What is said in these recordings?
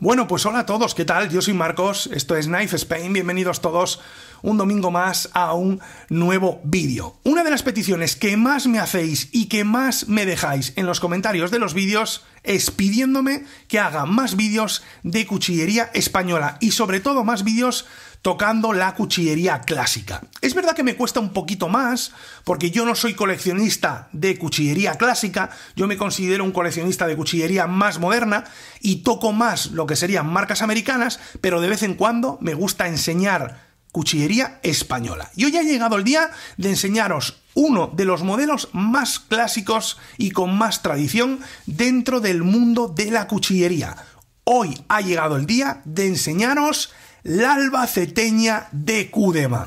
Bueno, pues hola a todos, ¿qué tal? Yo soy Marcos, esto es Knife Spain, bienvenidos todos un domingo más a un nuevo vídeo. Una de las peticiones que más me hacéis y que más me dejáis en los comentarios de los vídeos es pidiéndome que haga más vídeos de cuchillería española y sobre todo más vídeos tocando la cuchillería clásica. Es verdad que me cuesta un poquito más porque yo no soy coleccionista de cuchillería clásica, yo me considero un coleccionista de cuchillería más moderna y toco más lo que serían marcas americanas, pero de vez en cuando me gusta enseñar cuchillería española. Y hoy ha llegado el día de enseñaros uno de los modelos más clásicos y con más tradición dentro del mundo de la cuchillería. Hoy ha llegado el día de enseñaros la albaceteña de Cudema.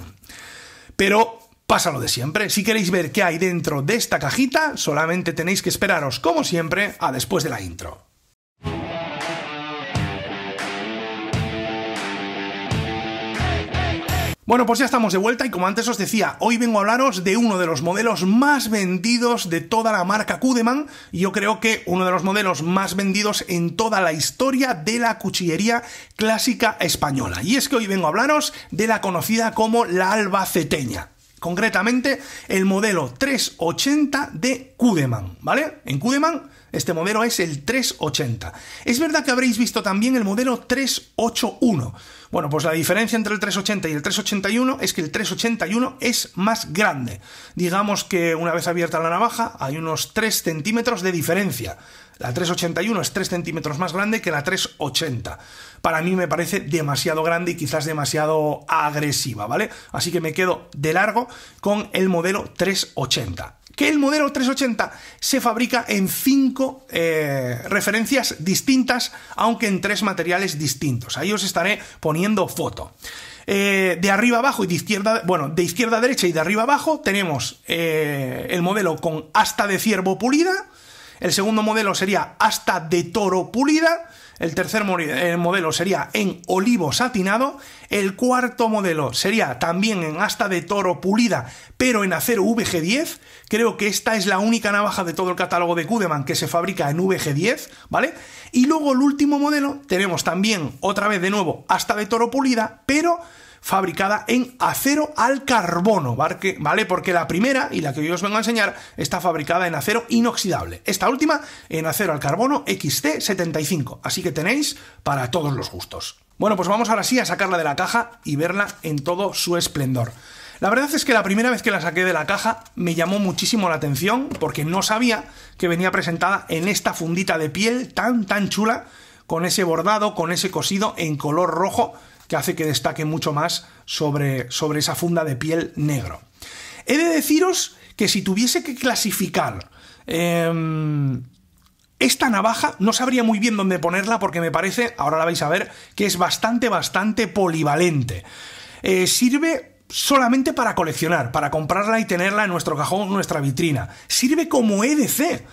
Pero pasa lo de siempre, si queréis ver qué hay dentro de esta cajita, solamente tenéis que esperaros, como siempre, a después de la intro. Bueno, pues ya estamos de vuelta y como antes os decía, hoy vengo a hablaros de uno de los modelos más vendidos de toda la marca Kudeman, y yo creo que uno de los modelos más vendidos en toda la historia de la cuchillería clásica española. Y es que hoy vengo a hablaros de la conocida como la albaceteña concretamente el modelo 380 de Kudeman, ¿vale? En Kudeman este modelo es el 380. Es verdad que habréis visto también el modelo 381. Bueno, pues la diferencia entre el 380 y el 381 es que el 381 es más grande. Digamos que una vez abierta la navaja hay unos 3 centímetros de diferencia la 381 es 3 centímetros más grande que la 380. Para mí me parece demasiado grande y quizás demasiado agresiva, ¿vale? Así que me quedo de largo con el modelo 380 que el modelo 380 se fabrica en 5 eh, referencias distintas, aunque en tres materiales distintos. Ahí os estaré poniendo foto. Eh, de arriba abajo y de izquierda, bueno, de izquierda a derecha y de arriba abajo tenemos eh, el modelo con asta de ciervo pulida, el segundo modelo sería hasta de toro pulida. El tercer eh, modelo sería en olivo satinado. El cuarto modelo sería también en hasta de toro pulida, pero en acero VG10. Creo que esta es la única navaja de todo el catálogo de Kudeman que se fabrica en VG10, ¿vale? Y luego el último modelo tenemos también, otra vez de nuevo, hasta de toro pulida, pero fabricada en acero al carbono, ¿vale? Porque la primera y la que yo os vengo a enseñar está fabricada en acero inoxidable. Esta última en acero al carbono XT75, así que tenéis para todos los gustos. Bueno, pues vamos ahora sí a sacarla de la caja y verla en todo su esplendor. La verdad es que la primera vez que la saqué de la caja me llamó muchísimo la atención porque no sabía que venía presentada en esta fundita de piel tan tan chula, con ese bordado, con ese cosido en color rojo que hace que destaque mucho más sobre, sobre esa funda de piel negro. He de deciros que si tuviese que clasificar em, esta navaja, no sabría muy bien dónde ponerla porque me parece, ahora la vais a ver, que es bastante, bastante polivalente. Eh, sirve solamente para coleccionar, para comprarla y tenerla en nuestro cajón, nuestra vitrina. Sirve como EDC.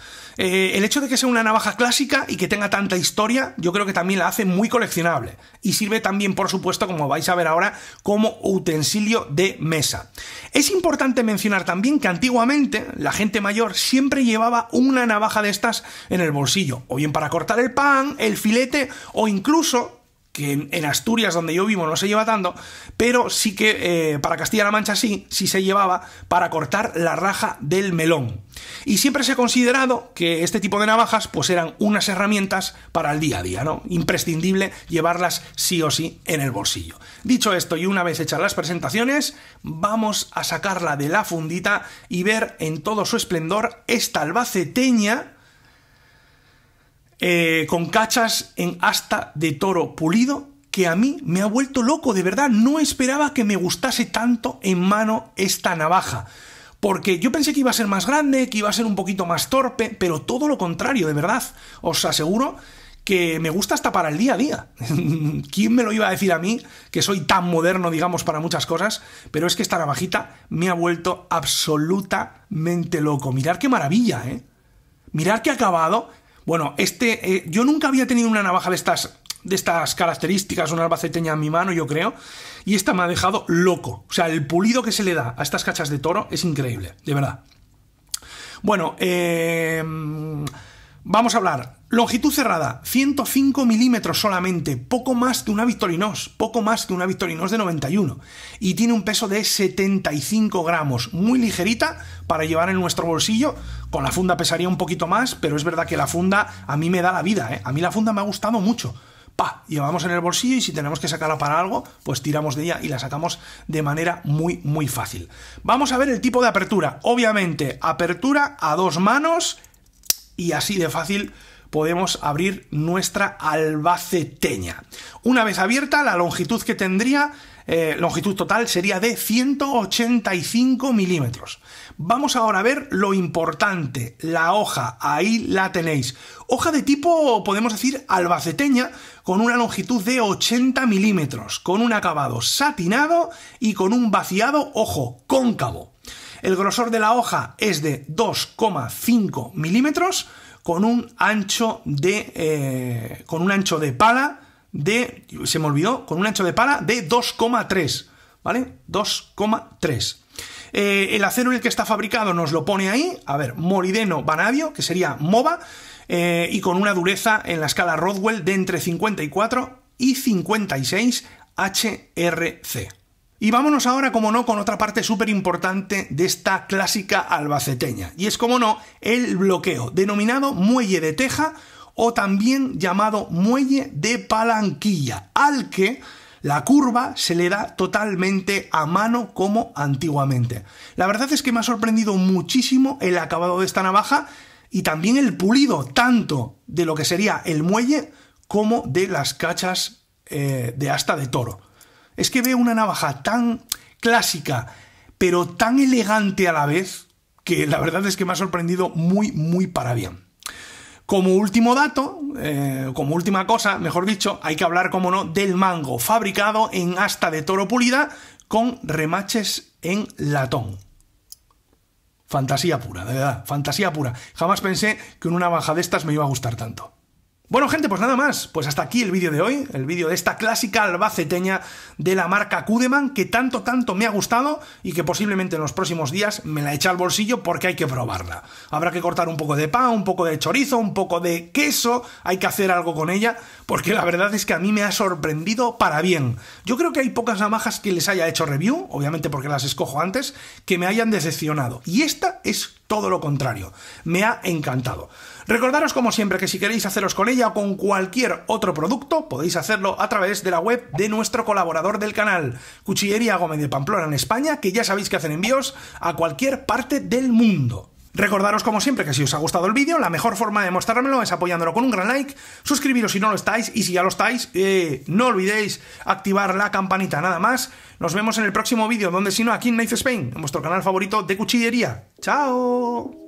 Eh, el hecho de que sea una navaja clásica y que tenga tanta historia, yo creo que también la hace muy coleccionable. Y sirve también, por supuesto, como vais a ver ahora, como utensilio de mesa. Es importante mencionar también que antiguamente la gente mayor siempre llevaba una navaja de estas en el bolsillo, o bien para cortar el pan, el filete o incluso que en Asturias, donde yo vivo, no se lleva tanto, pero sí que eh, para Castilla-La Mancha sí, sí se llevaba para cortar la raja del melón. Y siempre se ha considerado que este tipo de navajas pues eran unas herramientas para el día a día, ¿no? Imprescindible llevarlas sí o sí en el bolsillo. Dicho esto, y una vez hechas las presentaciones, vamos a sacarla de la fundita y ver en todo su esplendor esta albaceteña eh, con cachas en asta de toro pulido que a mí me ha vuelto loco, de verdad, no esperaba que me gustase tanto en mano esta navaja. Porque yo pensé que iba a ser más grande, que iba a ser un poquito más torpe, pero todo lo contrario, de verdad. Os aseguro que me gusta hasta para el día a día. ¿Quién me lo iba a decir a mí, que soy tan moderno, digamos, para muchas cosas? Pero es que esta navajita me ha vuelto absolutamente loco. Mirad qué maravilla, ¿eh? Mirad qué acabado bueno, este, eh, yo nunca había tenido una navaja de estas, de estas características, una albaceteña en mi mano, yo creo, y esta me ha dejado loco. O sea, el pulido que se le da a estas cachas de toro es increíble, de verdad. Bueno, eh Vamos a hablar. Longitud cerrada, 105 milímetros solamente, poco más que una Victorinox, poco más que una Victorinox de 91. Y tiene un peso de 75 gramos, muy ligerita para llevar en nuestro bolsillo. Con la funda pesaría un poquito más, pero es verdad que la funda a mí me da la vida, ¿eh? A mí la funda me ha gustado mucho. Pa, llevamos en el bolsillo y si tenemos que sacarla para algo, pues tiramos de ella y la sacamos de manera muy, muy fácil. Vamos a ver el tipo de apertura. Obviamente, apertura a dos manos y así de fácil podemos abrir nuestra albaceteña. Una vez abierta, la longitud que tendría, eh, longitud total, sería de 185 milímetros. Vamos ahora a ver lo importante, la hoja, ahí la tenéis. Hoja de tipo, podemos decir, albaceteña, con una longitud de 80 milímetros, con un acabado satinado y con un vaciado, ojo, cóncavo. El grosor de la hoja es de 2,5 milímetros con un ancho de eh, con un ancho de pala de se me olvidó con un ancho de pala de 2,3 vale 2,3 eh, el acero en el que está fabricado nos lo pone ahí a ver molideno vanadio que sería MOBA, eh, y con una dureza en la escala Rodwell de entre 54 y 56 HRC y vámonos ahora, como no, con otra parte súper importante de esta clásica albaceteña. Y es, como no, el bloqueo, denominado muelle de teja o también llamado muelle de palanquilla, al que la curva se le da totalmente a mano como antiguamente. La verdad es que me ha sorprendido muchísimo el acabado de esta navaja y también el pulido tanto de lo que sería el muelle como de las cachas eh, de asta de toro. Es que veo una navaja tan clásica, pero tan elegante a la vez, que la verdad es que me ha sorprendido muy, muy para bien. Como último dato, eh, como última cosa, mejor dicho, hay que hablar, como no, del mango, fabricado en asta de toro pulida con remaches en latón. Fantasía pura, de verdad, fantasía pura. Jamás pensé que una navaja de estas me iba a gustar tanto. Bueno, gente, pues nada más. Pues hasta aquí el vídeo de hoy, el vídeo de esta clásica albaceteña de la marca Kudeman, que tanto, tanto me ha gustado y que posiblemente en los próximos días me la echa al bolsillo porque hay que probarla. Habrá que cortar un poco de pan, un poco de chorizo, un poco de queso, hay que hacer algo con ella, porque la verdad es que a mí me ha sorprendido para bien. Yo creo que hay pocas navajas que les haya hecho review, obviamente porque las escojo antes, que me hayan decepcionado. Y esta es todo lo contrario. Me ha encantado. Recordaros como siempre que si queréis haceros con ella o con cualquier otro producto, podéis hacerlo a través de la web de nuestro colaborador del canal, Cuchillería Gómez de Pamplona en España, que ya sabéis que hacen envíos a cualquier parte del mundo. Recordaros como siempre que si os ha gustado el vídeo, la mejor forma de mostrármelo es apoyándolo con un gran like, suscribiros si no lo estáis y si ya lo estáis, eh, no olvidéis activar la campanita nada más. Nos vemos en el próximo vídeo, donde si no, aquí en Knife Spain, en vuestro canal favorito de cuchillería. ¡Chao!